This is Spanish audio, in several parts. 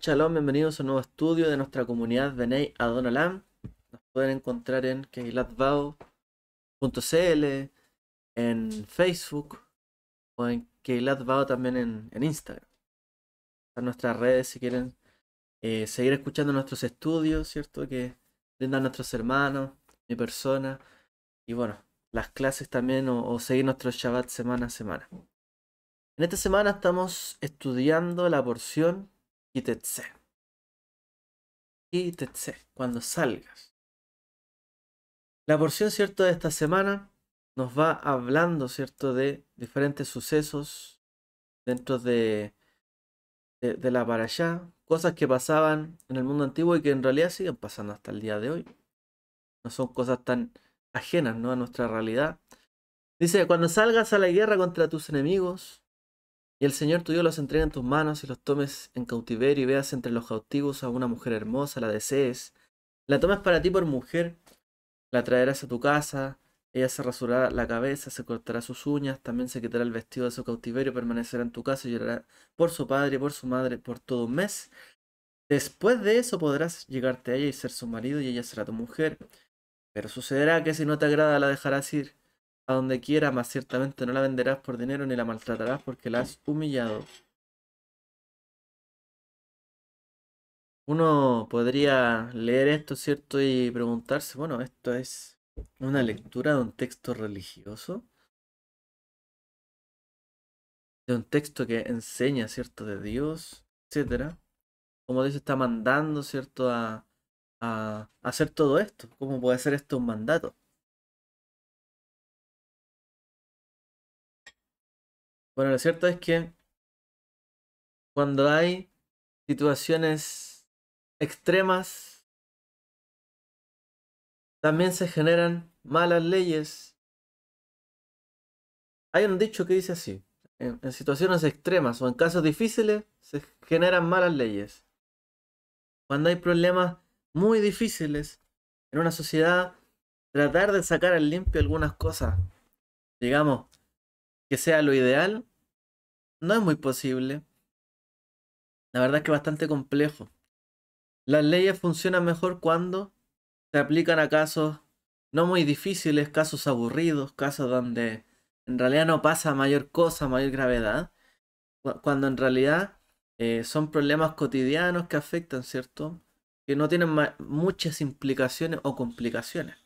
Shalom, bienvenidos a un nuevo estudio de nuestra comunidad Benei Adonalam. Nos pueden encontrar en keilatvao.cl, en Facebook o en keilatvao también en, Instagram. A nuestras redes si quieren eh, seguir escuchando nuestros estudios, ¿cierto? Que brindan nuestros hermanos, mi persona y bueno, las clases también o, o seguir nuestro Shabbat semana a semana. En esta semana estamos estudiando la porción cuando salgas. La porción, ¿cierto?, de esta semana nos va hablando, ¿cierto?, de diferentes sucesos dentro de, de, la para allá, cosas que pasaban en el mundo antiguo y que en realidad siguen pasando hasta el día de hoy. No son cosas tan ajenas, ¿no?, a nuestra realidad. Dice, cuando salgas a la guerra contra tus enemigos, y el Señor tuyo los entrega en tus manos y los tomes en cautiverio y veas entre los cautivos a una mujer hermosa, la desees, la tomas para ti por mujer, la traerás a tu casa, ella se rasurará la cabeza, se cortará sus uñas, también se quitará el vestido de su cautiverio, permanecerá en tu casa y llorará por su padre, y por su madre, por todo un mes. Después de eso podrás llegarte a ella y ser su marido y ella será tu mujer. Pero sucederá que si no te agrada la dejarás ir a donde quiera, más ciertamente no la venderás por dinero ni la maltratarás porque la has humillado. Uno podría leer esto, ¿cierto? Y preguntarse, bueno, esto es una lectura de un texto religioso. De un texto que enseña, ¿cierto? De Dios, etc Como Dios está mandando, ¿cierto? A, a hacer todo esto. ¿Cómo puede ser esto un mandato? Bueno, lo cierto es que cuando hay situaciones extremas, también se generan malas leyes. Hay un dicho que dice así, en, situaciones extremas o en casos difíciles se generan malas leyes. Cuando hay problemas muy difíciles en una sociedad, tratar de sacar al limpio algunas cosas, digamos, que sea lo ideal, no es muy posible. La verdad es que es bastante complejo. Las leyes funcionan mejor cuando se aplican a casos no muy difíciles, casos aburridos, casos donde en realidad no pasa mayor cosa, mayor gravedad, cuando en realidad eh, son problemas cotidianos que afectan, ¿cierto? Que no tienen muchas implicaciones o complicaciones.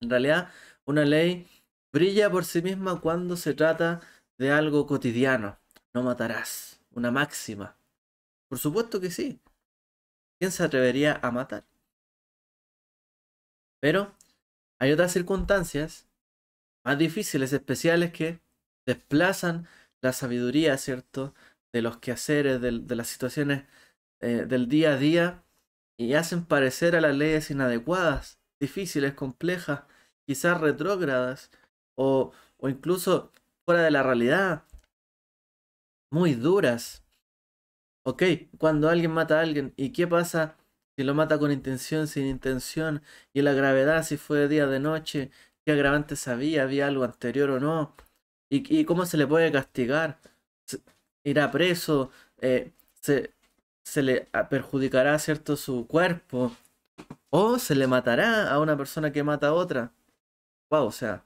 En realidad, una ley Brilla por sí misma cuando se trata de algo cotidiano. No matarás. Una máxima. Por supuesto que sí. ¿Quién se atrevería a matar? Pero hay otras circunstancias más difíciles, especiales, que desplazan la sabiduría, ¿cierto? De los quehaceres, de, las situaciones eh, del día a día y hacen parecer a las leyes inadecuadas, difíciles, complejas, quizás retrógradas, o, incluso fuera de la realidad, muy duras. Ok, cuando alguien mata a alguien, ¿y qué pasa si lo mata con intención, sin intención? ¿Y la gravedad si fue de día, de noche? ¿Qué agravante sabía? ¿Había algo anterior o no? ¿Y, cómo se le puede castigar? ¿Irá preso? Eh, se, ¿Se le perjudicará, cierto, su cuerpo? ¿O se le matará a una persona que mata a otra? Wow, o sea,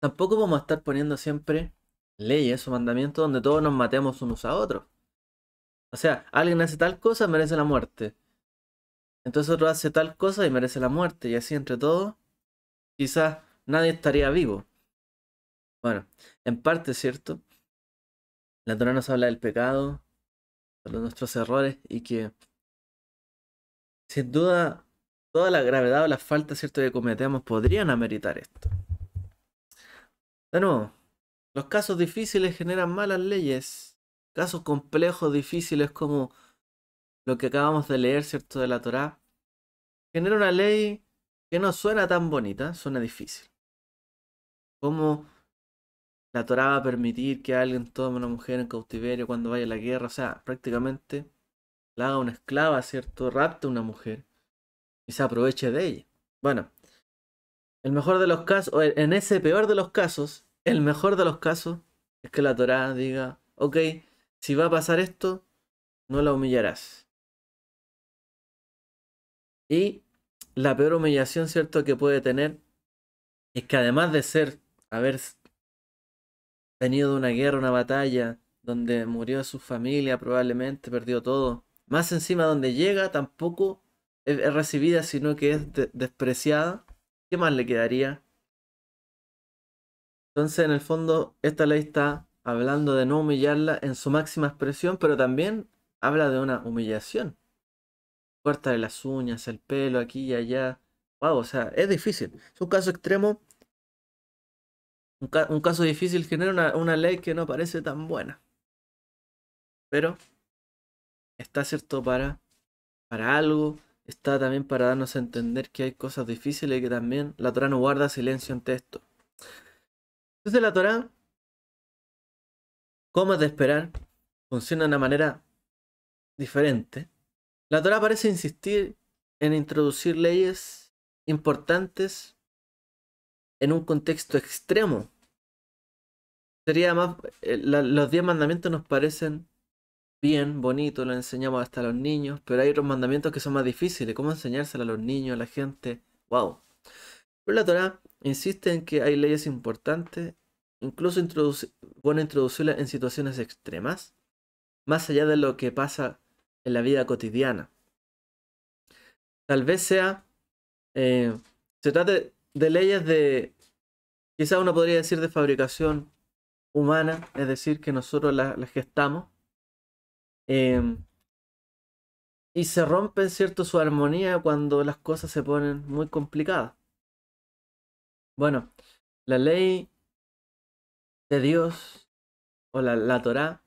Tampoco vamos a estar poniendo siempre leyes o mandamientos donde todos nos matemos unos a otros. O sea, alguien hace tal cosa, merece la muerte. Entonces otro hace tal cosa y merece la muerte. Y así entre todos, quizás nadie estaría vivo. Bueno, en parte cierto. La Torah nos habla del pecado, de nuestros errores y que sin duda toda la gravedad o las faltas ¿cierto? que cometemos podrían ameritar esto. De nuevo, los casos difíciles generan malas leyes. Casos complejos, difíciles como lo que acabamos de leer, ¿cierto? De la Torá. Genera una ley que no suena tan bonita, suena difícil. Como la Torá va a permitir que alguien tome una mujer en cautiverio cuando vaya a la guerra? O sea, prácticamente la haga una esclava, ¿cierto? Rapte a una mujer y se aproveche de ella. Bueno, el mejor de los casos, o en ese peor de los casos, el mejor de los casos es que la Torá diga, ok, si va a pasar esto, no la humillarás. Y la peor humillación, ¿cierto?, que puede tener es que además de ser, haber tenido una guerra, una batalla, donde murió su familia probablemente, perdió todo, más encima donde llega tampoco es recibida, sino que es despreciada, ¿Qué más le quedaría? Entonces, en el fondo, esta ley está hablando de no humillarla en su máxima expresión, pero también habla de una humillación. puerta de las uñas, el pelo, aquí y allá. Wow, o sea, es difícil. Es un caso extremo. Un, caso difícil genera una, una ley que no parece tan buena. Pero está cierto para, para algo está también para darnos a entender que hay cosas difíciles y que también la Torah no guarda silencio ante esto. Entonces la Torah, como es de esperar, funciona de una manera diferente. La Torah parece insistir en introducir leyes importantes en un contexto extremo. Sería más, eh, los diez mandamientos nos parecen bien, bonito, lo enseñamos hasta a los niños, pero hay otros mandamientos que son más difíciles, cómo enseñárselo a los niños, a la gente, wow. Pero la Torah insiste en que hay leyes importantes, incluso introduci bueno introducirlas en situaciones extremas, más allá de lo que pasa en la vida cotidiana. Tal vez sea, eh, se trate de leyes de, Quizás uno podría decir de fabricación humana, es decir, que nosotros las gestamos, Em, y se rompe, ¿cierto?, su armonía cuando las cosas se ponen muy complicadas. Bueno, la ley de Dios o la, la Torá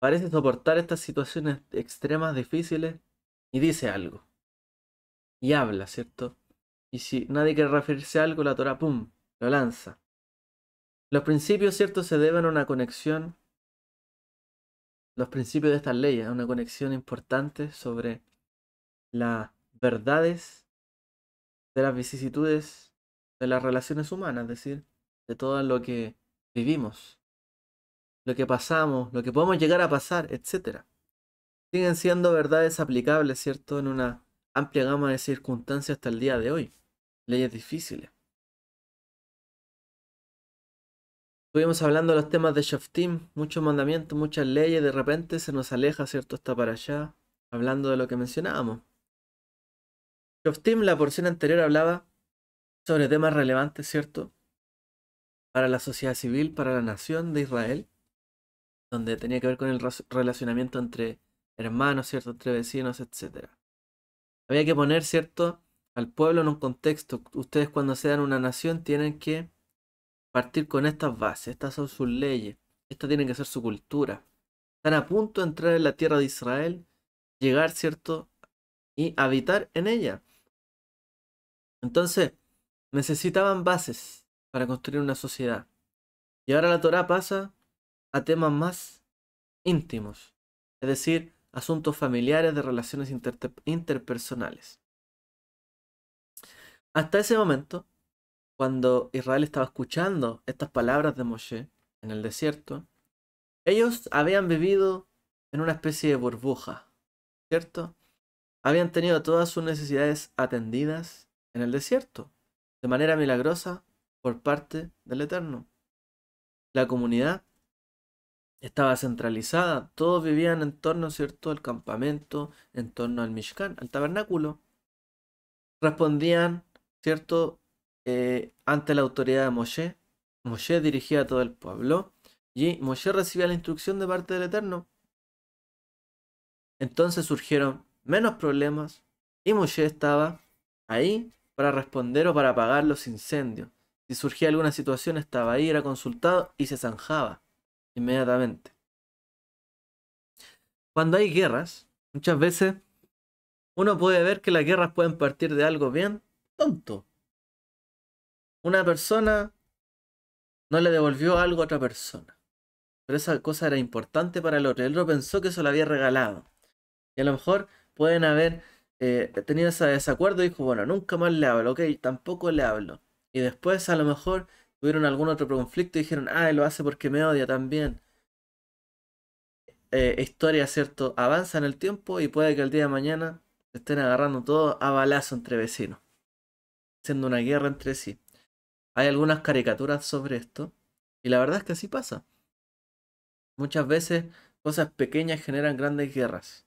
parece soportar estas situaciones extremas, difíciles, y dice algo. Y habla, ¿cierto? Y si nadie quiere referirse a algo, la Torah, ¡pum!, lo lanza. Los principios, ¿cierto?, se deben a una conexión los principios de estas leyes, una conexión importante sobre las verdades de las vicisitudes de las relaciones humanas, es decir, de todo lo que vivimos, lo que pasamos, lo que podemos llegar a pasar, etc. Siguen siendo verdades aplicables, ¿cierto?, en una amplia gama de circunstancias hasta el día de hoy, leyes difíciles. Estuvimos hablando de los temas de Shoftim, muchos mandamientos, muchas leyes, de repente se nos aleja, ¿cierto? Está para allá, hablando de lo que mencionábamos. Shoftim, la porción anterior, hablaba sobre temas relevantes, ¿cierto? Para la sociedad civil, para la nación de Israel, donde tenía que ver con el relacionamiento entre hermanos, ¿cierto? Entre vecinos, etc. Había que poner, ¿cierto? Al pueblo en un contexto. Ustedes cuando sean una nación tienen que partir con estas bases, estas son sus leyes, Estas tienen que ser su cultura. Están a punto de entrar en la tierra de Israel, llegar, ¿cierto? Y habitar en ella. Entonces, necesitaban bases para construir una sociedad. Y ahora la Torah pasa a temas más íntimos, es decir, asuntos familiares de relaciones interpersonales. Hasta ese momento, cuando Israel estaba escuchando estas palabras de Moshe en el desierto, ellos habían vivido en una especie de burbuja, ¿cierto? Habían tenido todas sus necesidades atendidas en el desierto, de manera milagrosa por parte del Eterno. La comunidad estaba centralizada, todos vivían en torno, ¿cierto?, al campamento, en torno al Mishkan, al tabernáculo. Respondían, ¿cierto?, eh, ante la autoridad de Moshe. Moshe dirigía a todo el pueblo y Moshe recibía la instrucción de parte del Eterno. Entonces surgieron menos problemas y Moshe estaba ahí para responder o para apagar los incendios. Si surgía alguna situación estaba ahí, era consultado y se zanjaba inmediatamente. Cuando hay guerras, muchas veces uno puede ver que las guerras pueden partir de algo bien tonto. Una persona no le devolvió algo a otra persona. Pero esa cosa era importante para el otro. El otro pensó que eso le había regalado. Y a lo mejor pueden haber eh, tenido ese desacuerdo y dijo, bueno, nunca más le hablo, ok, tampoco le hablo. Y después a lo mejor tuvieron algún otro conflicto y dijeron, ah, él lo hace porque me odia también. Eh, historia, ¿cierto? Avanza en el tiempo y puede que el día de mañana estén agarrando todo a balazo entre vecinos. Siendo una guerra entre sí. Hay algunas caricaturas sobre esto. Y la verdad es que así pasa. Muchas veces cosas pequeñas generan grandes guerras.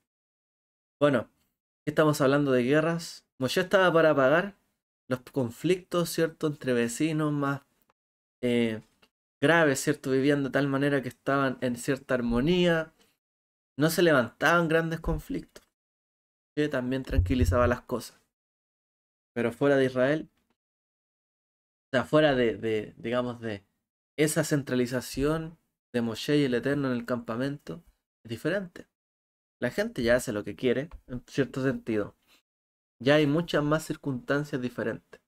Bueno, estamos hablando de guerras. Moshe estaba para apagar los conflictos, ¿cierto?, entre vecinos más eh, graves, ¿cierto?, vivían de tal manera que estaban en cierta armonía. No se levantaban grandes conflictos. Que también tranquilizaba las cosas. Pero fuera de Israel, sea, fuera de, de, digamos, de esa centralización de Moshe y el Eterno en el campamento, es diferente. La gente ya hace lo que quiere, en cierto sentido. Ya hay muchas más circunstancias diferentes.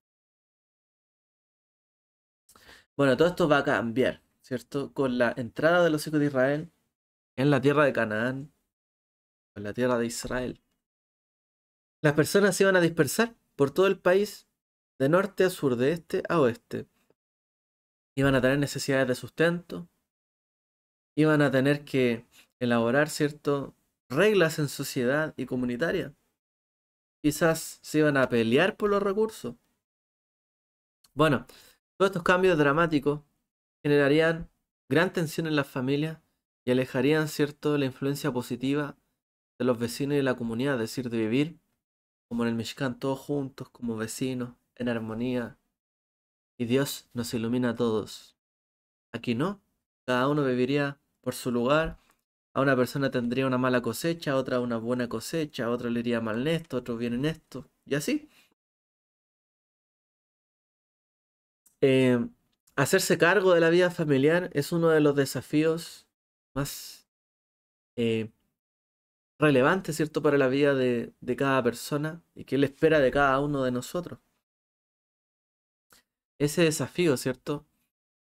Bueno, todo esto va a cambiar, ¿cierto? Con la entrada de los hijos de Israel en la tierra de Canaán, en la tierra de Israel. Las personas se iban a dispersar por todo el país de norte a sur, de este a oeste. Iban a tener necesidades de sustento, iban a tener que elaborar cierto reglas en sociedad y comunitaria. Quizás se iban a pelear por los recursos. Bueno, todos estos cambios dramáticos generarían gran tensión en las familias y alejarían, ¿cierto?, la influencia positiva de los vecinos y de la comunidad, es decir, de vivir como en el Mexicán todos juntos, como vecinos, en armonía y Dios nos ilumina a todos. Aquí no, cada uno viviría por su lugar. A una persona tendría una mala cosecha, a otra una buena cosecha, a otro le iría mal en esto, a otro bien en esto, y así. Eh, hacerse cargo de la vida familiar es uno de los desafíos más eh, relevantes, ¿cierto?, para la vida de, de cada persona y que él espera de cada uno de nosotros ese desafío, ¿cierto?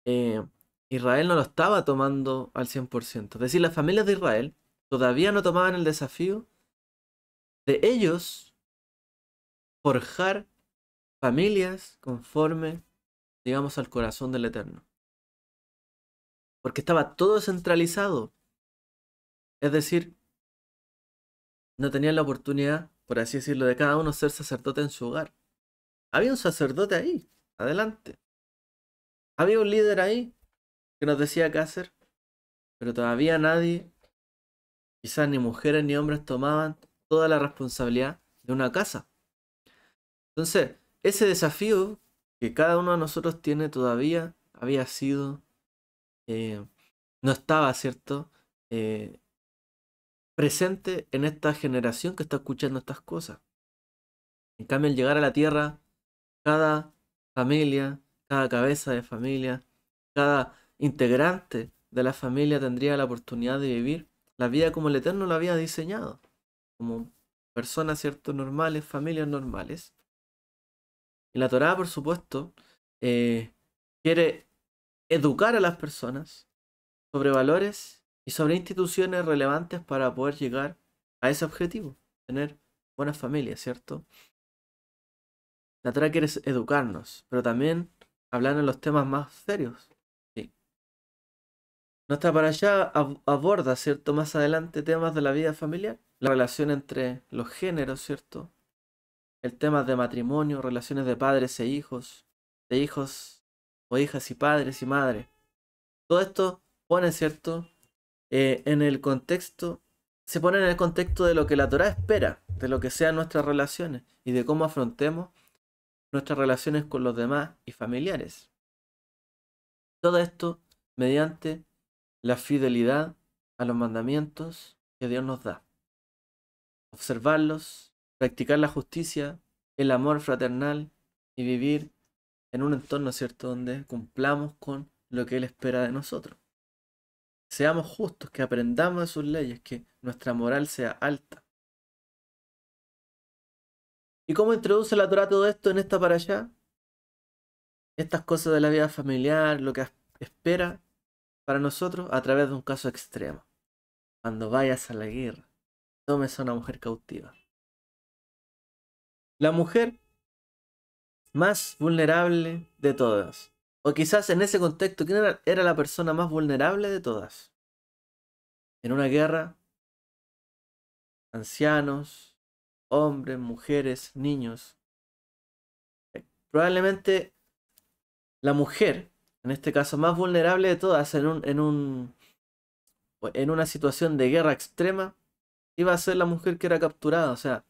Eh, Israel no lo estaba tomando al 100%. Es decir, las familias de Israel todavía no tomaban el desafío de ellos forjar familias conforme, digamos, al corazón del Eterno. Porque estaba todo centralizado. Es decir, no tenían la oportunidad, por así decirlo, de cada uno ser sacerdote en su hogar. Había un sacerdote ahí, adelante. Había un líder ahí que nos decía qué hacer, pero todavía nadie, quizás ni mujeres ni hombres, tomaban toda la responsabilidad de una casa. Entonces, ese desafío que cada uno de nosotros tiene todavía había sido, eh, no estaba, ¿cierto? Eh, presente en esta generación que está escuchando estas cosas. En cambio, al llegar a la tierra, cada familia, cada cabeza de familia, cada integrante de la familia tendría la oportunidad de vivir la vida como el Eterno la había diseñado, como personas cierto normales, familias normales. Y la Torá, por supuesto, eh, quiere educar a las personas sobre valores y sobre instituciones relevantes para poder llegar a ese objetivo, tener buenas familias, ¿cierto? La Torah quiere educarnos, pero también hablar en los temas más serios. Nuestra para allá aborda, ¿cierto? Más adelante temas de la vida familiar, la relación entre los géneros, ¿cierto? El tema de matrimonio, relaciones de padres e hijos, de hijos o hijas y padres y madres. Todo esto pone, ¿cierto? Eh, en el contexto, se pone en el contexto de lo que la Torah espera, de lo que sean nuestras relaciones y de cómo afrontemos nuestras relaciones con los demás y familiares. Todo esto mediante la fidelidad a los mandamientos que Dios nos da. Observarlos, practicar la justicia, el amor fraternal y vivir en un entorno, ¿cierto?, donde cumplamos con lo que Él espera de nosotros. Seamos justos, que aprendamos de sus leyes, que nuestra moral sea alta. ¿Y cómo introduce la Torah todo esto en esta para allá? Estas cosas de la vida familiar, lo que espera para nosotros a través de un caso extremo. Cuando vayas a la guerra, tomes a una mujer cautiva. La mujer más vulnerable de todas. O quizás en ese contexto, ¿quién era, era, la persona más vulnerable de todas? En una guerra, ancianos, hombres, mujeres, niños. Eh, probablemente la mujer, en este caso más vulnerable de todas, en, un, en, un, en una situación de guerra extrema, iba a ser la mujer que era capturada. O sea,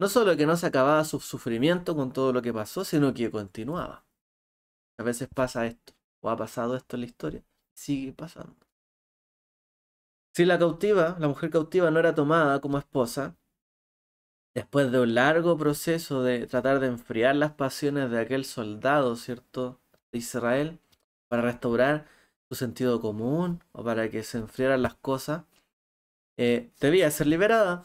no solo que no se acababa su sufrimiento con todo lo que pasó, sino que continuaba. A veces pasa esto, o ha pasado esto en la historia, sigue pasando. Si la cautiva, la mujer cautiva, no era tomada como esposa, después de un largo proceso de tratar de enfriar las pasiones de aquel soldado, ¿cierto? De Israel, para restaurar su sentido común o para que se enfriaran las cosas, eh, debía ser liberada.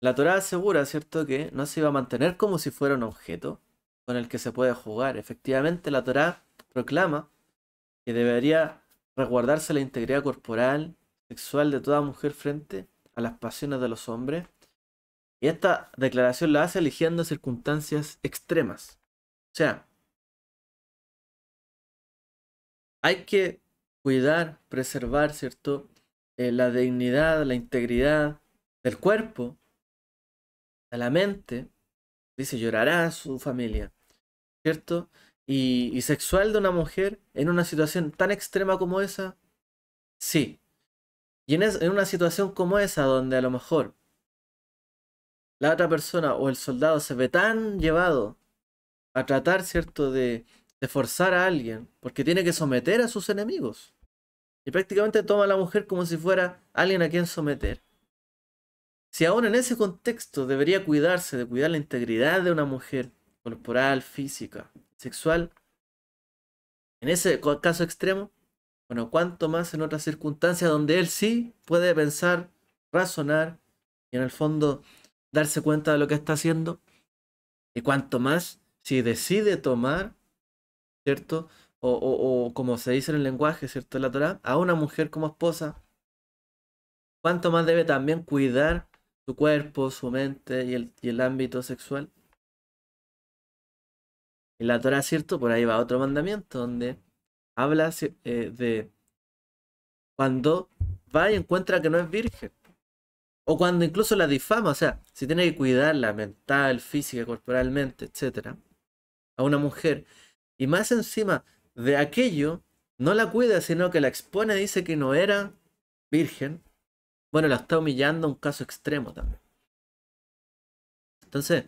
La Torah asegura, ¿cierto?, que no se iba a mantener como si fuera un objeto con el que se puede jugar. Efectivamente, la Torah proclama que debería resguardarse la integridad corporal, sexual de toda mujer frente a las pasiones de los hombres y esta declaración la hace eligiendo circunstancias extremas. O sea, hay que cuidar, preservar, ¿cierto? Eh, la dignidad, la integridad del cuerpo, de la mente. Dice, llorará a su familia, ¿cierto? Y, sexual de una mujer en una situación tan extrema como esa, sí. Y en una situación como esa, donde a lo mejor la otra persona o el soldado se ve tan llevado a tratar, ¿cierto?, de, de forzar a alguien, porque tiene que someter a sus enemigos. Y prácticamente toma a la mujer como si fuera alguien a quien someter. Si aún en ese contexto debería cuidarse, de cuidar la integridad de una mujer, corporal, física, sexual, en ese caso extremo, bueno, cuanto más en otras circunstancias donde él sí puede pensar, razonar y en el fondo darse cuenta de lo que está haciendo. Y cuanto más, si decide tomar, ¿cierto? O, como se dice en el lenguaje, ¿cierto? la Torah, a una mujer como esposa, cuanto más debe también cuidar su cuerpo, su mente y el, ámbito sexual. En la Torah, ¿cierto? Por ahí va otro mandamiento donde habla eh, de cuando va y encuentra que no es virgen. O cuando incluso la difama, o sea, si tiene que cuidarla mental, física, corporalmente, etcétera, a una mujer, y más encima de aquello, no la cuida, sino que la expone, dice que no era virgen, bueno, la está humillando a un caso extremo también. Entonces,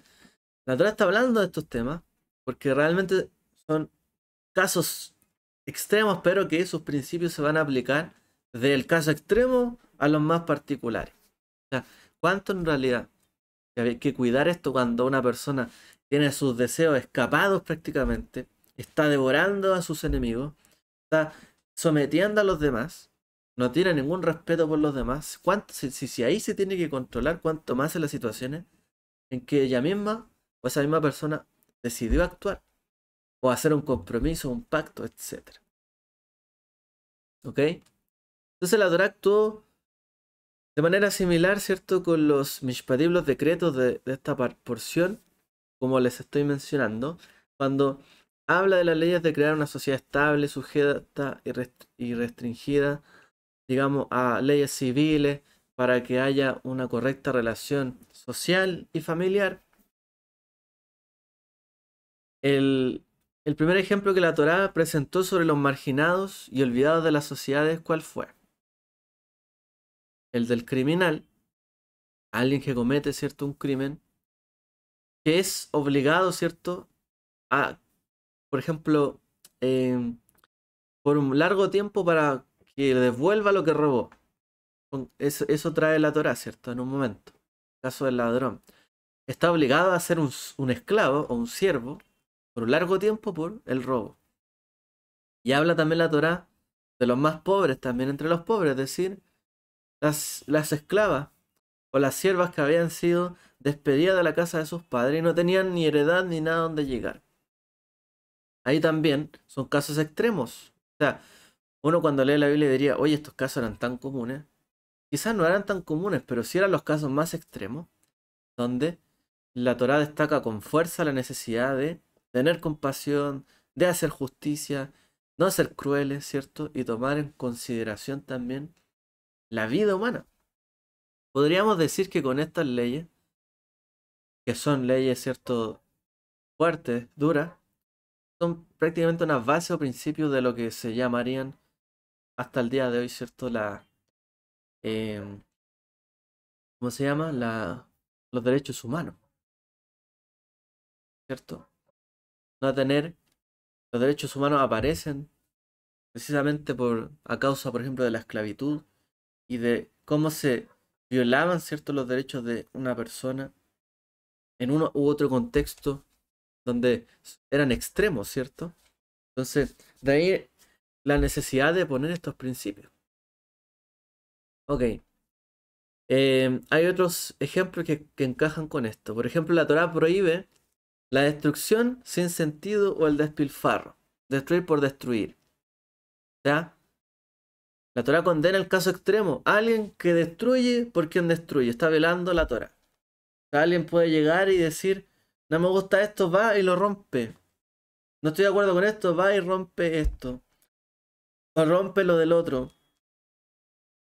la Torah está hablando de estos temas, porque realmente son casos extremos, pero que esos principios se van a aplicar del caso extremo a los más particulares. ¿cuánto en realidad hay que cuidar esto cuando una persona tiene sus deseos escapados prácticamente, está devorando a sus enemigos, está sometiendo a los demás, no tiene ningún respeto por los demás? ¿Cuánto, si, si, ahí se tiene que controlar, cuánto más en las situaciones en que ella misma o esa misma persona decidió actuar o hacer un compromiso, un pacto, etc. ¿Ok? Entonces la Dora actuó de manera similar, ¿cierto? Con los Mishpatim, decretos de, esta porción, como les estoy mencionando, cuando habla de las leyes de crear una sociedad estable, sujeta y, restringida, digamos, a leyes civiles, para que haya una correcta relación social y familiar. El, el primer ejemplo que la Torá presentó sobre los marginados y olvidados de las sociedades, ¿cuál fue? el del criminal, alguien que comete, ¿cierto?, un crimen, que es obligado, ¿cierto?, a, por ejemplo, em, por un largo tiempo para que devuelva lo que robó. Eso, trae la Torah, ¿cierto?, en un momento. El caso del ladrón. Está obligado a ser un, un esclavo o un siervo por un largo tiempo por el robo. Y habla también la Torah de los más pobres, también entre los pobres, es decir, las, esclavas o las siervas que habían sido despedidas de la casa de sus padres y no tenían ni heredad ni nada donde llegar. Ahí también son casos extremos. O sea, uno cuando lee la Biblia diría, oye, estos casos eran tan comunes. Quizás no eran tan comunes, pero sí eran los casos más extremos, donde la Torá destaca con fuerza la necesidad de tener compasión, de hacer justicia, no ser crueles, ¿cierto? Y tomar en consideración también la vida humana. Podríamos decir que con estas leyes, que son leyes, ¿cierto?, fuertes, duras, son prácticamente una base o principio de lo que se llamarían hasta el día de hoy, ¿cierto? La. Em, ¿Cómo se llama? La, los derechos humanos. ¿Cierto? No tener. Los derechos humanos aparecen precisamente por. a causa, por ejemplo, de la esclavitud, y de cómo se violaban ciertos los derechos de una persona en uno u otro contexto donde eran extremos, ¿cierto? Entonces, de ahí la necesidad de poner estos principios. Ok. Em, hay otros ejemplos que, encajan con esto. Por ejemplo, la Torah prohíbe la destrucción sin sentido o el despilfarro. Destruir por destruir. ¿Ya? La Torah condena el caso extremo. Alguien que destruye por quien destruye. Está velando la Torah. Alguien puede llegar y decir, no me gusta esto, va y lo rompe. No estoy de acuerdo con esto, va y rompe esto. O rompe lo del otro.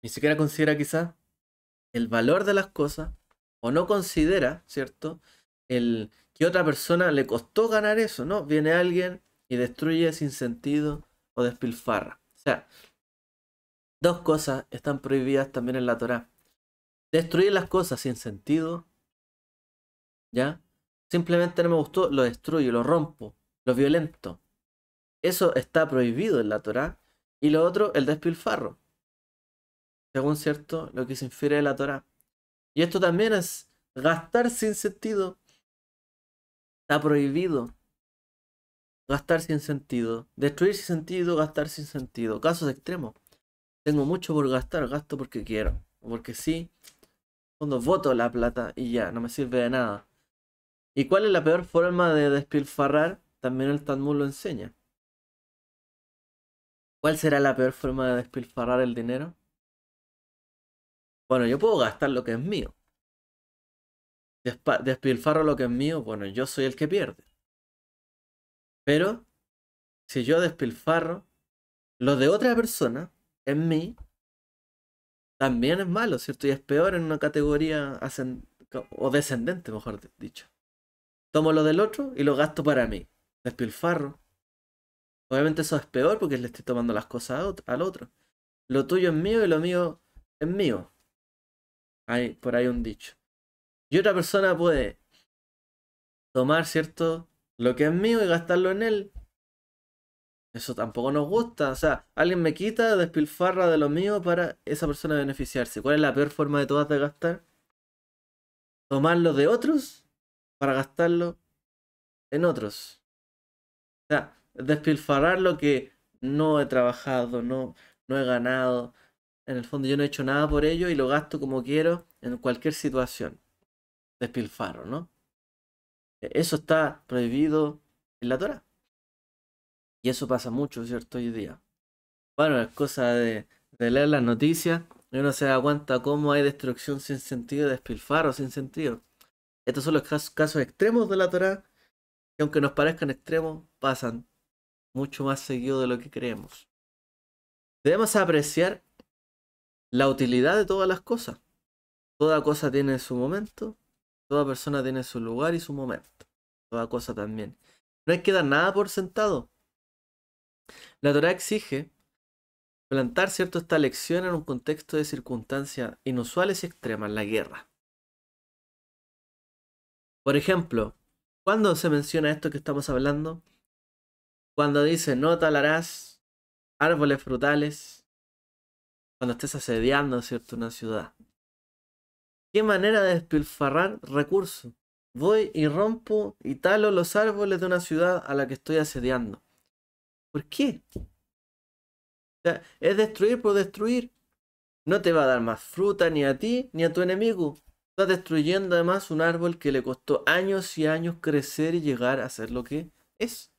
Ni siquiera considera quizá el valor de las cosas. O no considera, ¿cierto? El que otra persona le costó ganar eso, ¿no? Viene alguien y destruye sin sentido o despilfarra. O sea, Dos cosas están prohibidas también en la Torá. Destruir las cosas sin sentido. ¿Ya? Simplemente no me gustó, lo destruyo, lo rompo, lo violento. Eso está prohibido en la Torá. Y lo otro, el despilfarro. Según cierto, lo que se infiere de la Torá. Y esto también es gastar sin sentido. Está prohibido. Gastar sin sentido. Destruir sin sentido, gastar sin sentido. Casos extremos. Tengo mucho por gastar, gasto porque quiero. Porque sí, cuando voto la plata y ya, no me sirve de nada. ¿Y cuál es la peor forma de despilfarrar? También el Talmud lo enseña. ¿Cuál será la peor forma de despilfarrar el dinero? Bueno, yo puedo gastar lo que es mío. despilfarro lo que es mío, bueno, yo soy el que pierde. Pero, si yo despilfarro lo de otra persona, en mí, también es malo, ¿cierto? Y es peor en una categoría o descendente, mejor dicho. Tomo lo del otro y lo gasto para mí. Despilfarro. Obviamente eso es peor porque le estoy tomando las cosas al otro. Lo tuyo es mío y lo mío es mío. Hay por ahí un dicho. Y otra persona puede tomar, ¿cierto? Lo que es mío y gastarlo en él. Eso tampoco nos gusta. O sea, alguien me quita, despilfarra de lo mío para esa persona beneficiarse. ¿Cuál es la peor forma de todas de gastar? Tomarlo de otros para gastarlo en otros. O sea, despilfarrar lo que no he trabajado, no, no he ganado. En el fondo yo no he hecho nada por ello y lo gasto como quiero en cualquier situación. Despilfarro, ¿no? E-, eso está prohibido en la Torah. Y eso pasa mucho, ¿cierto? Hoy día. Bueno, es cosa de, leer las noticias y uno se da cuenta cómo hay destrucción sin sentido, despilfarro sin sentido. Estos son los casos, casos extremos de la Torah, que aunque nos parezcan extremos, pasan mucho más seguido de lo que creemos. Debemos apreciar la utilidad de todas las cosas. Toda cosa tiene su momento, toda persona tiene su lugar y su momento. Toda cosa también. No hay que dar nada por sentado. La Torah exige plantar cierto esta lección en un contexto de circunstancias inusuales y extremas, la guerra. Por ejemplo, ¿cuándo se menciona esto que estamos hablando? Cuando dice no talarás árboles frutales cuando estés asediando, ¿cierto?, una ciudad. Qué manera de despilfarrar recursos. Voy y rompo y talo los árboles de una ciudad a la que estoy asediando. ¿Por qué? es destruir por destruir. No te va a dar más fruta ni a ti ni a tu enemigo. Estás destruyendo además un árbol que le costó años y años crecer y llegar a ser lo que es.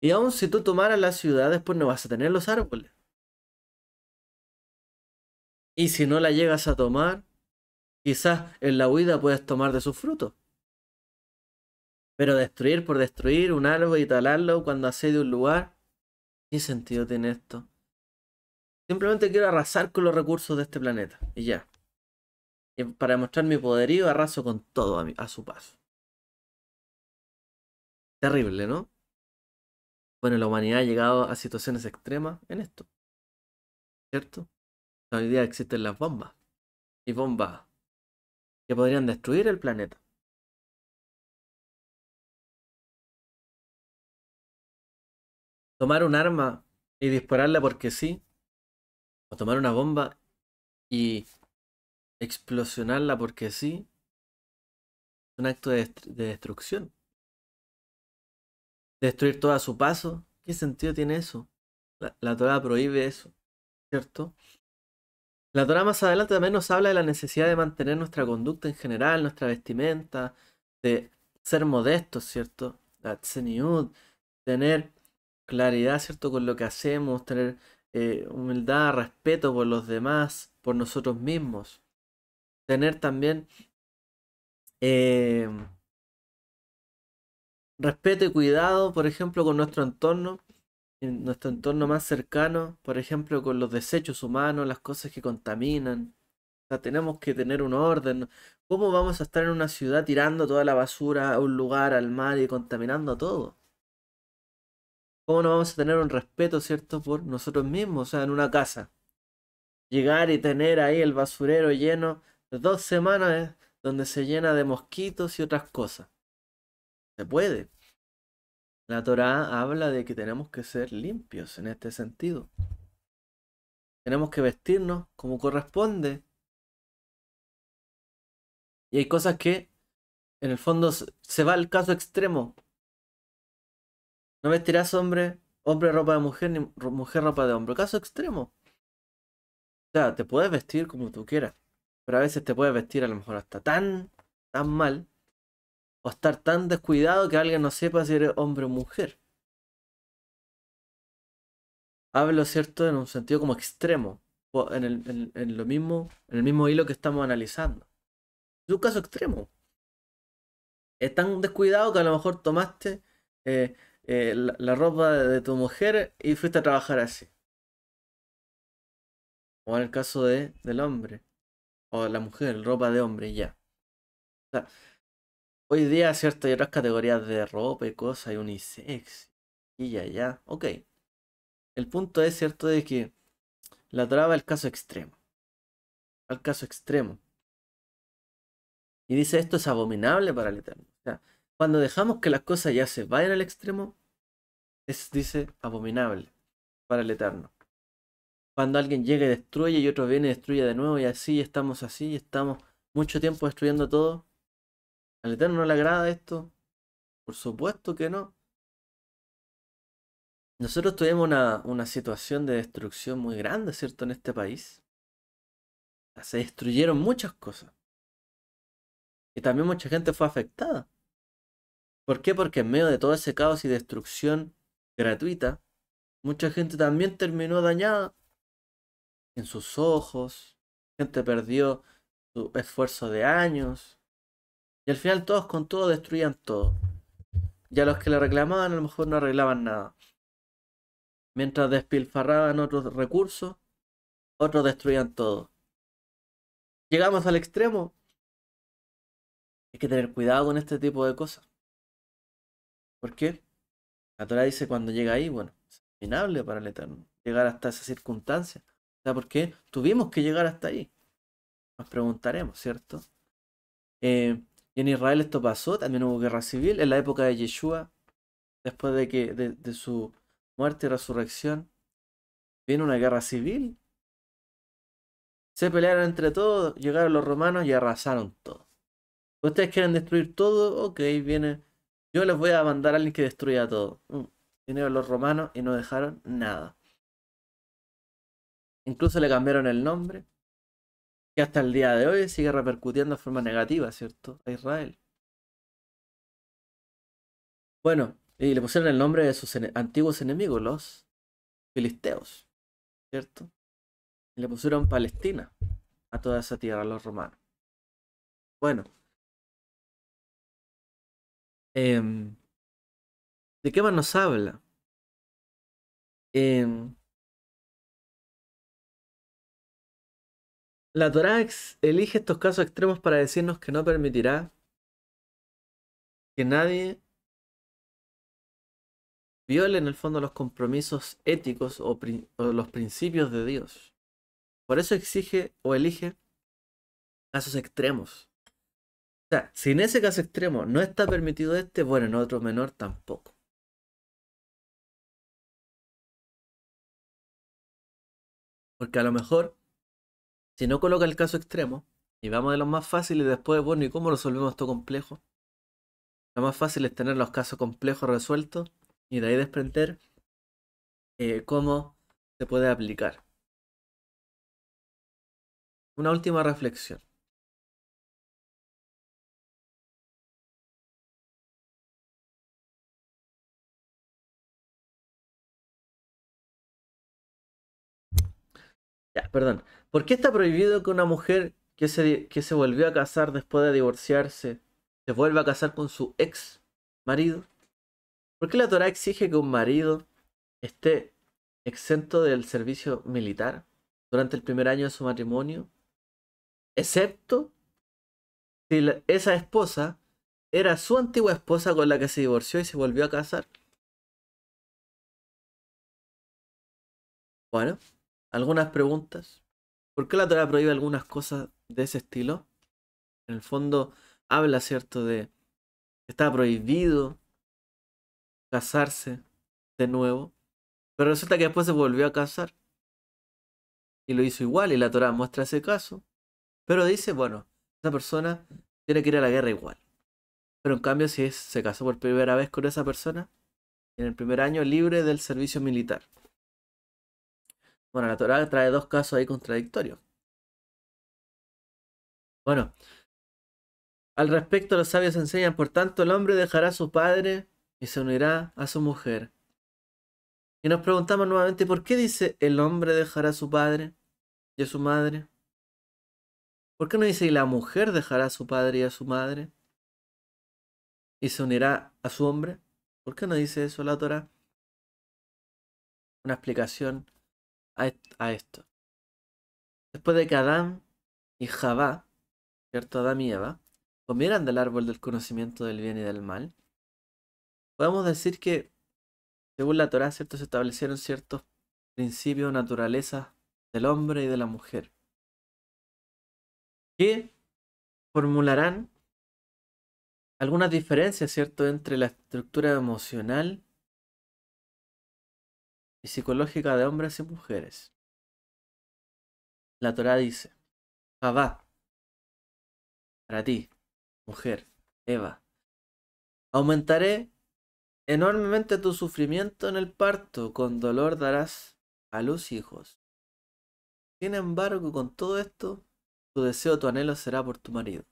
Y aun si tú tomaras la ciudad, después no vas a tener los árboles. Y si no la llegas a tomar, quizás en la huida puedes tomar de sus frutos. Pero destruir por destruir un árbol y talarlo cuando de un lugar, ¿qué sentido tiene esto? Simplemente quiero arrasar con los recursos de este planeta y ya. para demostrar mi poderío, arraso con todo a, a su paso. Terrible, ¿no? Bueno, la humanidad ha llegado a situaciones extremas en esto. ¿Cierto? Hoy día existen las bombas. Y bombas que podrían destruir el planeta. tomar un arma y dispararla porque sí, o tomar una bomba y explosionarla porque sí, es un acto de, destrucción. Destruir todo a su paso, ¿qué sentido tiene eso? La, Torah prohíbe eso, ¿cierto? La Torah más adelante también nos habla de la necesidad de mantener nuestra conducta en general, nuestra vestimenta, de ser modestos, ¿cierto? La tener claridad, ¿cierto? Con lo que hacemos, tener eh, humildad, respeto por los demás, por nosotros mismos. Tener también eh, respeto y cuidado, por ejemplo, con nuestro entorno, en nuestro entorno más cercano, por ejemplo, con los desechos humanos, las cosas que contaminan. tenemos que tener un orden. ¿Cómo vamos a estar en una ciudad tirando toda la basura a un lugar, al mar y contaminando todo? ¿Cómo no vamos a tener un respeto, cierto, por nosotros mismos? O sea, en una casa. Llegar y tener ahí el basurero lleno de dos semanas eh, donde se llena de mosquitos y otras cosas. Se puede. La Torá habla de que tenemos que ser limpios en este sentido. Tenemos que vestirnos como corresponde. Y hay cosas que, en el fondo, se va al caso extremo. No vestirás hombre, hombre ropa de mujer, ni mujer ropa de hombre. Caso extremo. O sea, te puedes vestir como tú quieras. Pero a veces te puedes vestir a lo mejor hasta tan, tan mal. O estar tan descuidado que alguien no sepa si eres hombre o mujer. Hablo, ¿cierto? En un sentido como extremo. En, el, en, lo mismo, en el mismo hilo que estamos analizando. Es un caso extremo. Es tan descuidado que a lo mejor tomaste... Eh, eh, la, ropa de tu mujer y fuiste a trabajar así. O en el caso de, del hombre. O la mujer, ropa de hombre, ya. O sea, hoy día, ¿cierto? Hay otras categorías de ropa y cosas, hay unisex. Y ya, ya. Ok. El punto es, ¿cierto? De que la traba el caso extremo. Al caso extremo. Y dice, esto es abominable para el Eterno. O sea, cuando dejamos que las cosas ya se vayan al extremo, es, dice, abominable para el Eterno. Cuando alguien llega y destruye y otro viene y destruye de nuevo y así estamos así, y estamos mucho tiempo destruyendo todo. ¿Al Eterno no le agrada esto? Por supuesto que no. Nosotros tuvimos una, una situación de destrucción muy grande, ¿cierto?, en este país. Se destruyeron muchas cosas. Y también mucha gente fue afectada. ¿Por qué? Porque en medio de todo ese caos y destrucción gratuita, mucha gente también terminó dañada en sus ojos, gente perdió su esfuerzo de años, y al final todos con todo destruían todo. Y a los que le reclamaban a lo mejor no arreglaban nada. Mientras despilfarraban otros recursos, otros destruían todo. Llegamos al extremo. Hay que tener cuidado con este tipo de cosas. ¿Por qué? La Torah dice cuando llega ahí, bueno, es abominable para el Eterno llegar hasta esa circunstancia. O sea, qué tuvimos que llegar hasta ahí. Nos preguntaremos, ¿cierto? Eh, y en Israel esto pasó, también hubo guerra civil en la época de Yeshua, después de que de, de su muerte y resurrección, viene una guerra civil. Se pelearon entre todos, llegaron los romanos y arrasaron todo. Ustedes quieren destruir todo, ok, viene yo les voy a mandar a alguien que destruya todo. Vinieron los romanos y no dejaron nada. Incluso le cambiaron el nombre, que hasta el día de hoy sigue repercutiendo de forma negativa, ¿cierto? A Israel. Bueno, y le pusieron el nombre de sus antiguos enemigos, los filisteos, ¿cierto? Y le pusieron Palestina a toda esa tierra, los romanos. Bueno, Em, ¿De qué más nos habla? Em, la Torah elige estos casos extremos para decirnos que no permitirá que nadie viole en el fondo los compromisos éticos o, o los principios de Dios. Por eso exige o elige casos extremos o sea, si en ese caso extremo no está permitido este, bueno, en otro menor tampoco. Porque a lo mejor, si no coloca el caso extremo, y vamos de los más fáciles después, bueno, ¿y cómo resolvemos esto complejo? Lo más fácil es tener los casos complejos resueltos y de ahí desprender eh, cómo se puede aplicar. Una última reflexión. perdón. ¿Por qué está prohibido que una mujer que se, que se volvió a casar después de divorciarse se vuelva a casar con su ex marido? ¿Por qué la Torah exige que un marido esté exento del servicio militar durante el primer año de su matrimonio? Excepto si esa esposa era su antigua esposa con la que se divorció y se volvió a casar. Bueno, algunas preguntas. ¿Por qué la Torah prohíbe algunas cosas de ese estilo? En el fondo habla, ¿cierto?, de está prohibido casarse de nuevo, pero resulta que después se volvió a casar y lo hizo igual y la Torah muestra ese caso, pero dice, bueno, esa persona tiene que ir a la guerra igual. Pero en cambio, si se casó por primera vez con esa persona, en el primer año libre del servicio militar. Bueno, la Torah trae dos casos ahí contradictorios. Bueno, al respecto los sabios enseñan, por tanto el hombre dejará a su padre y se unirá a su mujer. Y nos preguntamos nuevamente, ¿por qué dice el hombre dejará a su padre y a su madre? ¿Por qué no dice y la mujer dejará a su padre y a su madre? Y se unirá a su hombre. ¿Por qué no dice eso la Torah? Una explicación a, esto. Después de que Adán y Javá, ¿cierto? Adán y Eva, comieran del árbol del conocimiento del bien y del mal, podemos decir que, según la Torá, ¿cierto? Se establecieron ciertos principios, naturalezas del hombre y de la mujer, que formularán algunas diferencias, ¿cierto?, entre la estructura emocional y psicológica de hombres y mujeres. La Torá dice, Jabá, para ti, mujer, Eva, aumentaré enormemente tu sufrimiento en el parto, con dolor darás a luz hijos. Sin embargo, con todo esto, tu deseo, tu anhelo será por tu marido.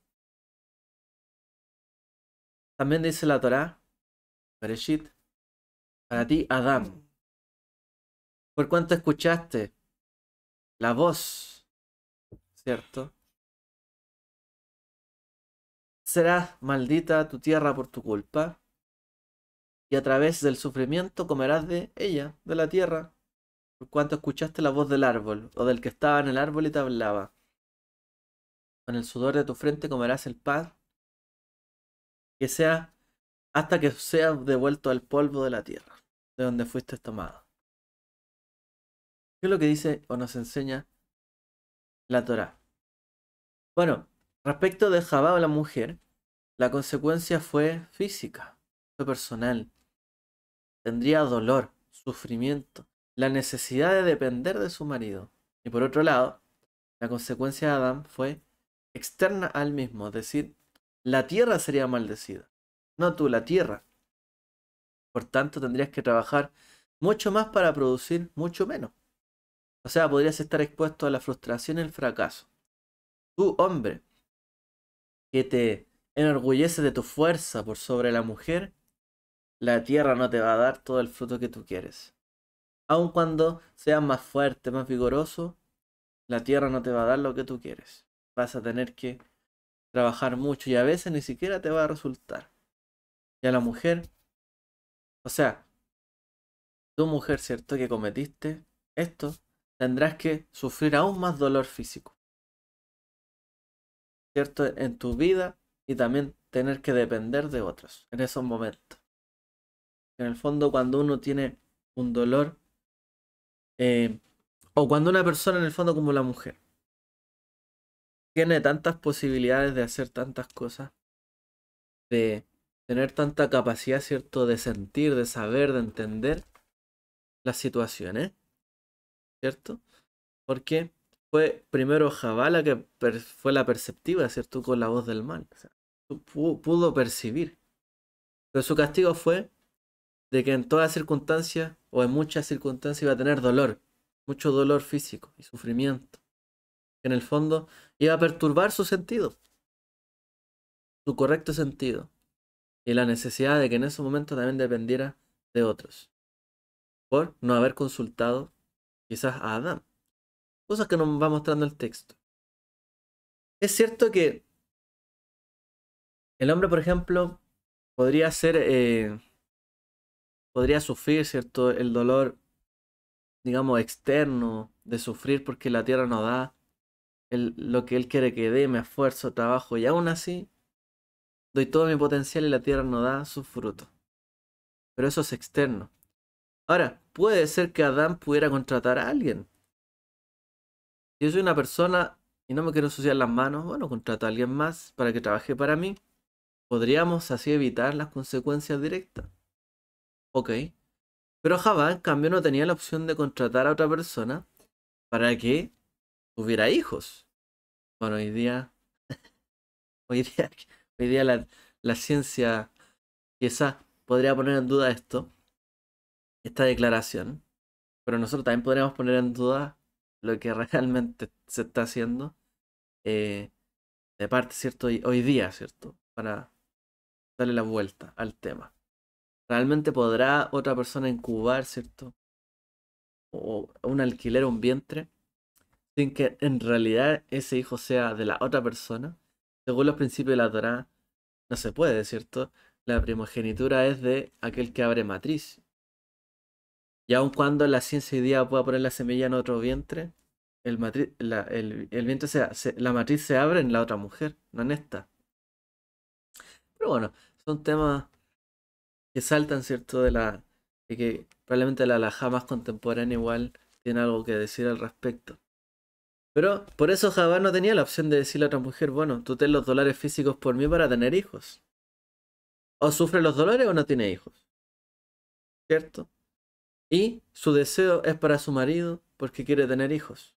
También dice la Torá, Bereshit, para ti, Adán, ¿Por cuánto escuchaste? La voz, ¿cierto? Serás maldita tu tierra por tu culpa, y a través del sufrimiento comerás de ella, de la tierra, por cuanto escuchaste la voz del árbol, o del que estaba en el árbol y te hablaba. Con el sudor de tu frente comerás el pan, que sea hasta que seas devuelto al polvo de la tierra, de donde fuiste tomado. ¿Qué es lo que dice o nos enseña la Torah? Bueno, respecto de Jabá o la mujer, la consecuencia fue física, fue personal. Tendría dolor, sufrimiento, la necesidad de depender de su marido. Y por otro lado, la consecuencia de Adán fue externa al mismo, es decir, la tierra sería maldecida, no tú, la tierra. Por tanto, tendrías que trabajar mucho más para producir mucho menos. O sea, podrías estar expuesto a la frustración y el fracaso. Tú, hombre, que te enorgulleces de tu fuerza por sobre la mujer, la tierra no te va a dar todo el fruto que tú quieres. Aun cuando seas más fuerte, más vigoroso, la tierra no te va a dar lo que tú quieres. Vas a tener que trabajar mucho y a veces ni siquiera te va a resultar. Y a la mujer, o sea, tú mujer, ¿cierto? Que cometiste esto, tendrás que sufrir aún más dolor físico. ¿Cierto? En tu vida y también tener que depender de otros en esos momentos. En el fondo, cuando uno tiene un dolor, eh, o cuando una persona, en el fondo, como la mujer, tiene tantas posibilidades de hacer tantas cosas, de tener tanta capacidad, ¿cierto?, de sentir, de saber, de entender las situaciones. ¿cierto? Porque fue primero Jabala que fue la perceptiva, ¿cierto? Con la voz del mal. pudo, percibir. Pero su castigo fue de que en toda circunstancia o en muchas circunstancias iba a tener dolor, mucho dolor físico y sufrimiento. En el fondo iba a perturbar su sentido, su correcto sentido y la necesidad de que en ese momento también dependiera de otros por no haber consultado quizás a Adán. Cosas que nos va mostrando el texto. Es cierto que el hombre, por ejemplo, podría ser, eh, podría sufrir, ¿cierto? El dolor, digamos, externo de sufrir porque la tierra no da lo que él quiere que dé, me esfuerzo, trabajo y aún así doy todo mi potencial y la tierra no da su fruto. Pero eso es externo. Ahora, puede ser que Adán pudiera contratar a alguien. Si yo soy una persona y no me quiero ensuciar las manos, bueno, contrato a alguien más para que trabaje para mí. Podríamos así evitar las consecuencias directas. Ok. Pero Java en cambio, no tenía la opción de contratar a otra persona para que tuviera hijos. Bueno, hoy día. hoy día, la, la ciencia quizás podría poner en duda esto esta declaración, pero nosotros también podríamos poner en duda lo que realmente se está haciendo eh, de parte, ¿cierto? Hoy día, ¿cierto? Para darle la vuelta al tema. ¿Realmente podrá otra persona incubar, ¿cierto? O un alquiler un vientre sin que en realidad ese hijo sea de la otra persona. Según los principios de la Torah, no se puede, ¿cierto? La primogenitura es de aquel que abre matriz. Y aun cuando la ciencia hoy día pueda poner la semilla en otro vientre, el, la, el, vientre la matriz se abre en la otra mujer, no en esta. Pero bueno, son temas que saltan, ¿cierto? De la. que, que probablemente la laja más contemporánea igual tiene algo que decir al respecto. Pero por eso Jabá no tenía la opción de decirle a otra mujer, bueno, tú ten los dólares físicos por mí para tener hijos. O sufre los dolores o no tiene hijos. ¿Cierto? Y su deseo es para su marido porque quiere tener hijos.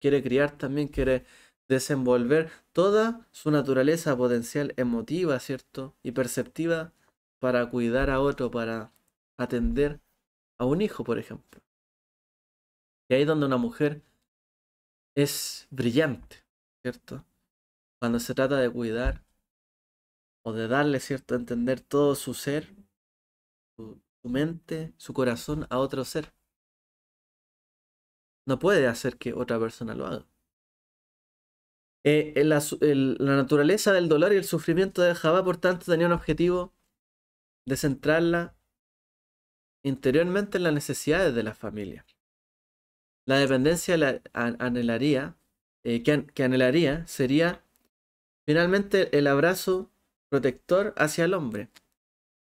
Quiere criar también, quiere desenvolver toda su naturaleza potencial emotiva, ¿cierto? Y perceptiva para cuidar a otro, para atender a un hijo, por ejemplo. Y ahí es donde una mujer es brillante, ¿cierto? Cuando se trata de cuidar o de darle, ¿cierto?, entender todo su ser, su mente, su corazón a otro ser. No puede hacer que otra persona lo haga. Eh, eh, la naturaleza del dolor y el sufrimiento de Jabá por tanto, tenía un objetivo de centrarla interiormente en las necesidades de la familia. La dependencia la, anhelaría, eh, que anhelaría sería finalmente el abrazo protector hacia el hombre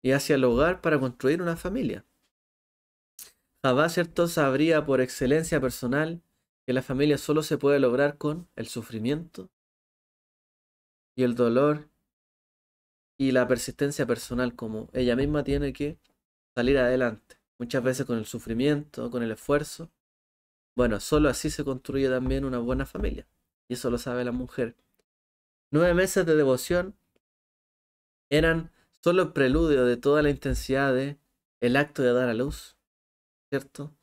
y hacia el hogar para construir una familia. Jabá, ¿cierto?, sabría por excelencia personal que la familia solo se puede lograr con el sufrimiento y el dolor y la persistencia personal, como ella misma tiene que salir adelante, muchas veces con el sufrimiento, con el esfuerzo. Bueno, solo así se construye también una buena familia, y eso lo sabe la mujer. Nueve meses de devoción eran Solo el preludio de toda la intensidad de el acto de dar a luz, ¿cierto?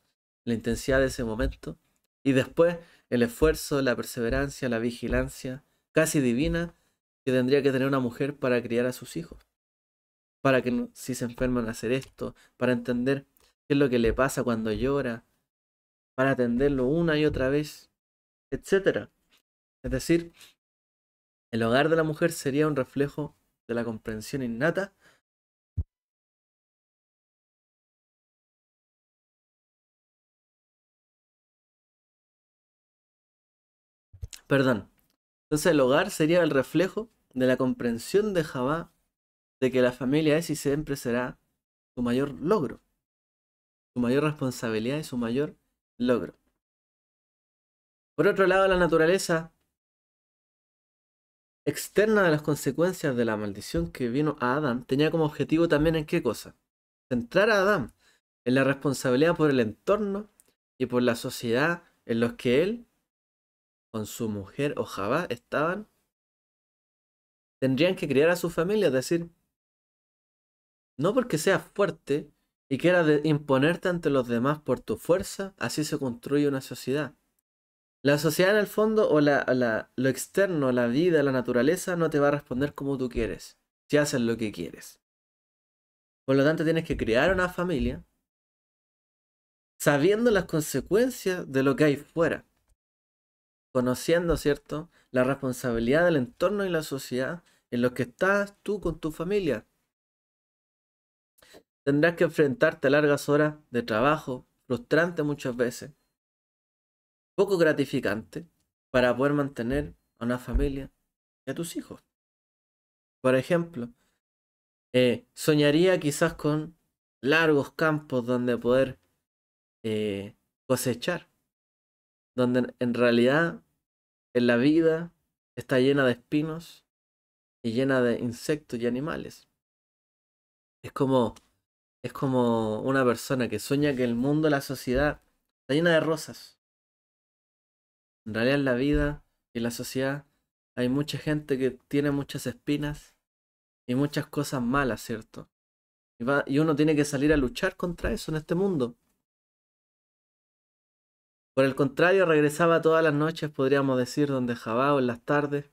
La intensidad de ese momento. Y después el esfuerzo, la perseverancia, la vigilancia casi divina que tendría que tener una mujer para criar a sus hijos. Para que si se enferman hacer esto, para entender qué es lo que le pasa cuando llora, para atenderlo una y otra vez, etc. Es decir, el hogar de la mujer sería un reflejo de la comprensión innata, Perdón. Entonces el hogar sería el reflejo de la comprensión de Javá de que la familia es y siempre será su mayor logro, su mayor responsabilidad y su mayor logro. Por otro lado, la naturaleza externa de las consecuencias de la maldición que vino a Adán tenía como objetivo también en qué cosa? Centrar a Adán en la responsabilidad por el entorno y por la sociedad en los que él, con su mujer o Jabá, estaban. Tendrían que criar a su familia, es decir, no porque seas fuerte y quieras imponerte ante los demás por tu fuerza, así se construye una sociedad. La sociedad en el fondo o la, lo externo, la vida, la naturaleza, no te va a responder como tú quieres, si haces lo que quieres. Por lo tanto, tienes que crear una familia sabiendo las consecuencias de lo que hay fuera, conociendo, ¿cierto?, la responsabilidad del entorno y la sociedad en los que estás tú con tu familia. Tendrás que enfrentarte a largas horas de trabajo, frustrante muchas veces, poco gratificante para poder mantener a una familia y a tus hijos. Por ejemplo, eh, soñaría quizás con largos campos donde poder eh, cosechar, donde en realidad en la vida está llena de espinos y llena de insectos y animales. Es como, es como una persona que sueña que el mundo, la sociedad, está llena de rosas en realidad en la vida y la sociedad hay mucha gente que tiene muchas espinas y muchas cosas malas, ¿cierto? Y, uno tiene que salir a luchar contra eso en este mundo. Por el contrario, regresaba todas las noches, podríamos decir, donde o en las tardes,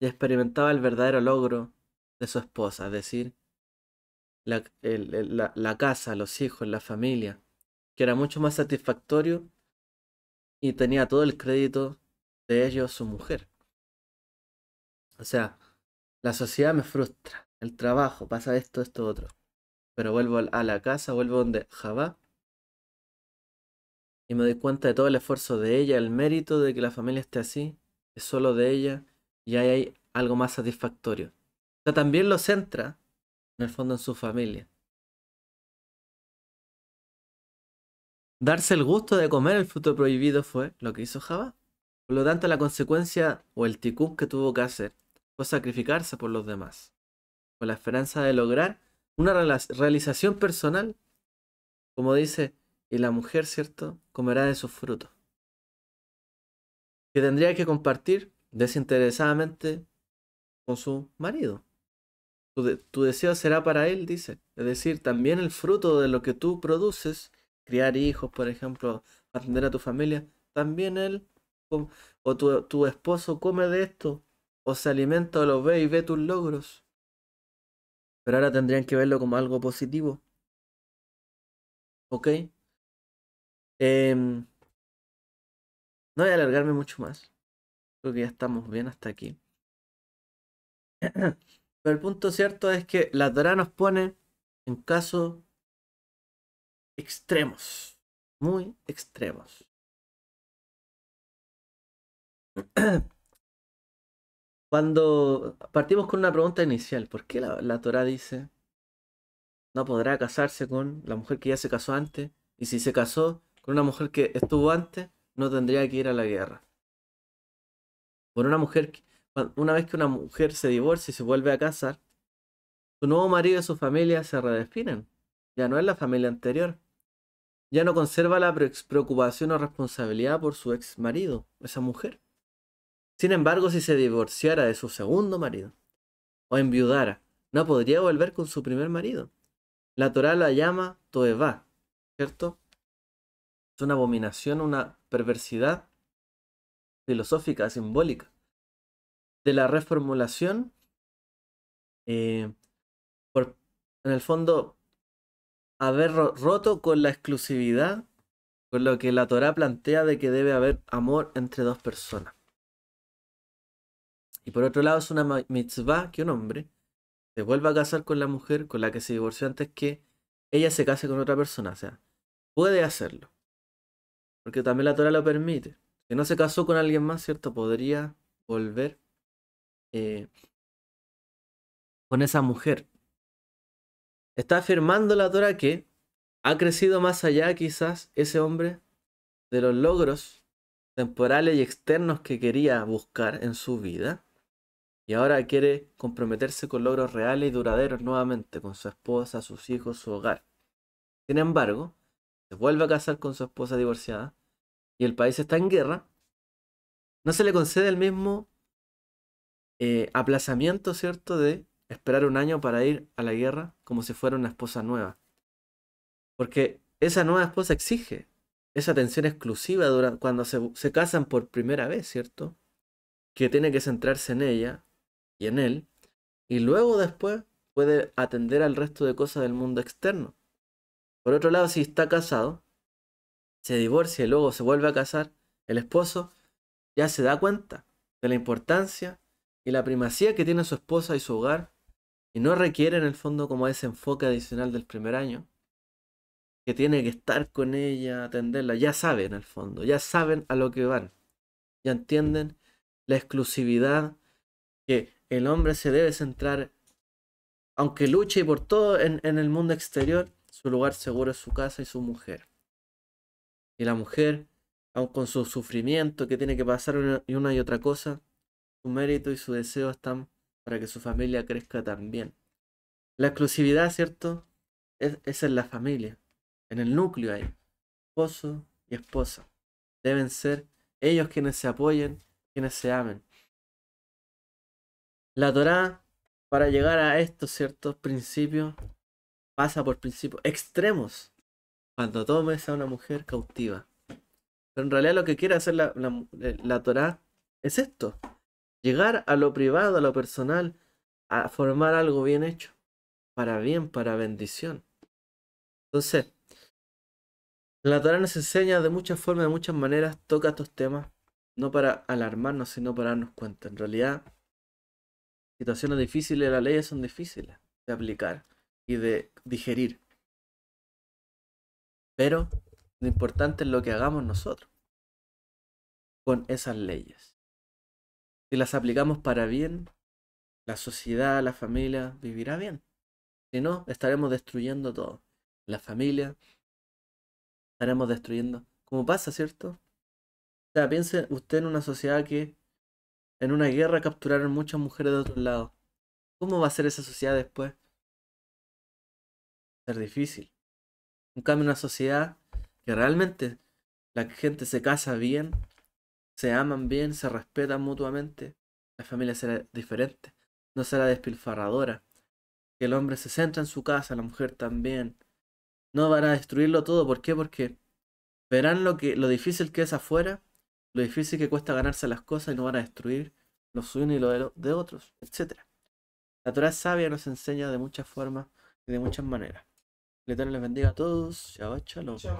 y experimentaba el verdadero logro de su esposa, es decir, la casa, los hijos, la familia, que era mucho más satisfactorio y tenía todo el crédito de ellos su mujer. O sea, la sociedad me frustra, el trabajo, pasa esto, esto, otro. Pero vuelvo a la casa, vuelvo donde Jabá. Y me doy cuenta de todo el esfuerzo de ella, el mérito de que la familia esté así, es solo de ella, y ahí hay algo más satisfactorio. O sea, también lo centra, en el fondo, en su familia. Darse el gusto de comer el fruto prohibido fue lo que hizo Jabá. Por lo tanto, la consecuencia o el tikun que tuvo que hacer fue sacrificarse por los demás, con la esperanza de lograr una realización personal. Como dice, y la mujer, ¿cierto?, comerá de sus frutos. Que tendría que compartir desinteresadamente con su marido. tu, deseo será para él, dice. Es decir, también el fruto de lo que tú produces criar hijos, por ejemplo, atender a tu familia, también él o, tu, esposo come de esto, o se alimenta o lo ve y ve tus logros. Pero ahora tendrían que verlo como algo positivo. ¿Ok? Em, no voy a alargarme mucho más. Creo que ya estamos bien hasta aquí. Pero el punto cierto es que la Torah nos pone en caso extremos, muy extremos. Cuando partimos con una pregunta inicial, ¿por qué la, la Torah dice no podrá casarse con la mujer que ya se casó antes? Y si se casó con una mujer que estuvo antes, no tendría que ir a la guerra. Por una mujer, una vez que una mujer se divorcia y se vuelve a casar, su nuevo marido y su familia se redefinen. Ya no es la familia anterior ya no conserva la preocupación o responsabilidad por su ex marido, esa mujer. Sin embargo, si se divorciara de su segundo marido o enviudara, no podría volver con su primer marido. La Torah la llama Toeva, ¿cierto? Es una abominación, una perversidad filosófica, simbólica. De la reformulación, eh, por, en el fondo, haber roto con la exclusividad, con lo que la Torah plantea de que debe haber amor entre dos personas. Y por otro lado, es una mitzvah que un hombre se vuelva a casar con la mujer con la que se divorció antes que ella se case con otra persona. O sea, puede hacerlo. Porque también la Torah lo permite. Si no se casó con alguien más, ¿cierto? Podría volver eh, con esa mujer. Está afirmando la Dora que ha crecido más allá quizás ese hombre de los logros temporales y externos que quería buscar en su vida. Y ahora quiere comprometerse con logros reales y duraderos nuevamente, con su esposa, sus hijos, su hogar. Sin embargo, se vuelve a casar con su esposa divorciada y el país está en guerra. No se le concede el mismo eh, aplazamiento, ¿cierto?, de esperar un año para ir a la guerra como si fuera una esposa nueva. Porque esa nueva esposa exige esa atención exclusiva cuando se, se casan por primera vez, ¿cierto? Que tiene que centrarse en ella y en él. Y luego después puede atender al resto de cosas del mundo externo. Por otro lado, si está casado, se divorcia y luego se vuelve a casar, el esposo ya se da cuenta de la importancia y la primacía que tiene su esposa y su hogar y no requiere en el fondo como ese enfoque adicional del primer año, que tiene que estar con ella, atenderla. Ya saben en el fondo, ya saben a lo que van. Ya entienden la exclusividad que el hombre se debe centrar, aunque luche por todo en, el mundo exterior, su lugar seguro es su casa y su mujer. Y la mujer, aun con su sufrimiento que tiene que pasar y, una y otra cosa, su mérito y su deseo están para que su familia crezca también. La exclusividad, ¿cierto? Es, es en la familia, en el núcleo hay. Esposo y esposa. Deben ser ellos quienes se apoyen, quienes se amen. La Torah, para llegar a estos ciertos principios, pasa por principios extremos. Cuando tomes a una mujer cautiva. Pero en realidad lo que quiere hacer la, la, eh, la Torah es esto. Llegar a lo privado, a lo personal, a formar algo bien hecho, para bien, para bendición. Entonces, la Torah nos enseña de muchas formas, de muchas maneras, toca estos temas, no para alarmarnos, sino para darnos cuenta. En realidad, situaciones difíciles, las leyes son difíciles de aplicar y de digerir. Pero lo importante es lo que hagamos nosotros con esas leyes si las aplicamos para bien, la sociedad, la familia vivirá bien. Si no, estaremos destruyendo todo. La familia estaremos destruyendo. ¿Cómo pasa, ¿cierto? O sea, piense usted en una sociedad que en una guerra capturaron muchas mujeres de otro lado. ¿Cómo va a ser esa sociedad después? Va a ser difícil. En cambio, una sociedad que realmente la gente se casa bien, se aman bien, se respetan mutuamente, la familia será diferente, no será despilfarradora, que el hombre se centra en su casa, la mujer también. No van a destruirlo todo, ¿por qué? Porque verán lo, que, lo difícil que es afuera, lo difícil que cuesta ganarse las cosas y no van a destruir los suyo y lo de otros, etc. La Torah sabia nos enseña de muchas formas y de muchas maneras. Le les bendiga a todos. chao shalom.